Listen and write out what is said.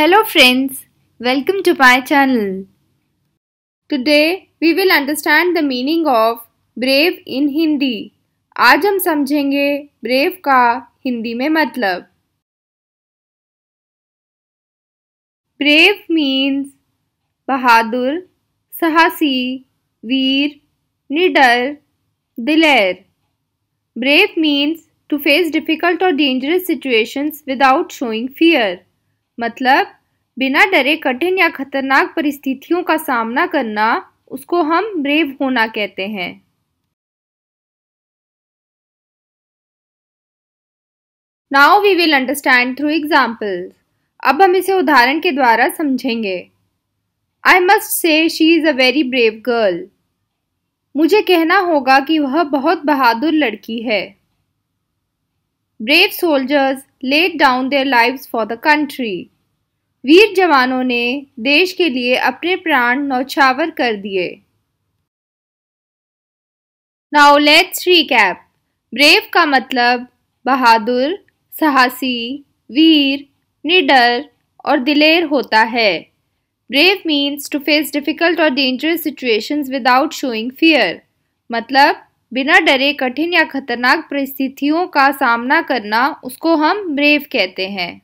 Hello friends, welcome to my channel. Today we will understand the meaning of brave in Hindi. आज हम समझेंगे brave का हिंदी में मतलब Brave means बहादुर साहसी वीर निडर दिलेर Brave means to face difficult or dangerous situations without showing fear. मतलब बिना डरे कठिन या खतरनाक परिस्थितियों का सामना करना उसको हम ब्रेव होना कहते हैं now we will understand through examples अब हम इसे उदाहरण के द्वारा समझेंगे I must say she is a very brave girl मुझे कहना होगा कि वह बहुत बहादुर लड़की है brave soldiers laid down their lives for the country वीर जवानों ने देश के लिए अपने प्राण नौछावर कर दिए नाउ लेट्स रीकैप ब्रेव का मतलब बहादुर साहसी वीर निडर और दिलेर होता है brave means to face difficult और dangerous situations without showing fear मतलब बिना डरे कठिन या खतरनाक परिस्थितियों का सामना करना उसको हम ब्रेव कहते हैं